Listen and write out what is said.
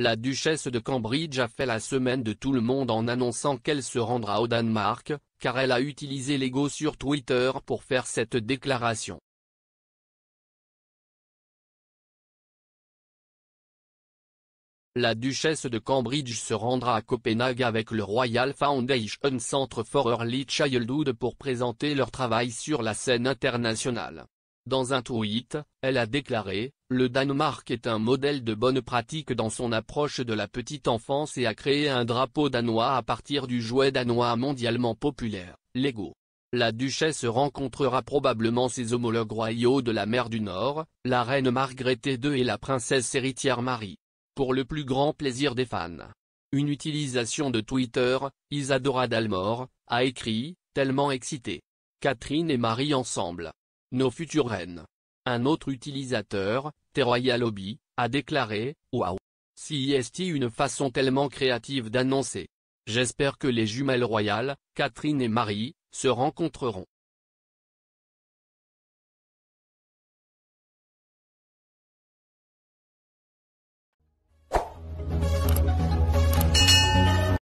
La duchesse de Cambridge a fait la semaine de tout le monde en annonçant qu'elle se rendra au Danemark, car elle a utilisé l'ego sur Twitter pour faire cette déclaration. La duchesse de Cambridge se rendra à Copenhague avec le Royal Foundation Centre for Early Childhood pour présenter leur travail sur la scène internationale. Dans un tweet, elle a déclaré, Le Danemark est un modèle de bonne pratique dans son approche de la petite enfance et a créé un drapeau danois à partir du jouet danois mondialement populaire, Lego. La duchesse rencontrera probablement ses homologues royaux de la mer du Nord, la reine Margrethe II et la princesse héritière Marie. Pour le plus grand plaisir des fans. Une utilisation de Twitter, Isadora Dalmor, a écrit, tellement excitée. Catherine et Marie ensemble nos futures reines. Un autre utilisateur, Royal Hobby, a déclaré, Waouh Si est une façon tellement créative d'annoncer. J'espère que les jumelles royales, Catherine et Marie, se rencontreront.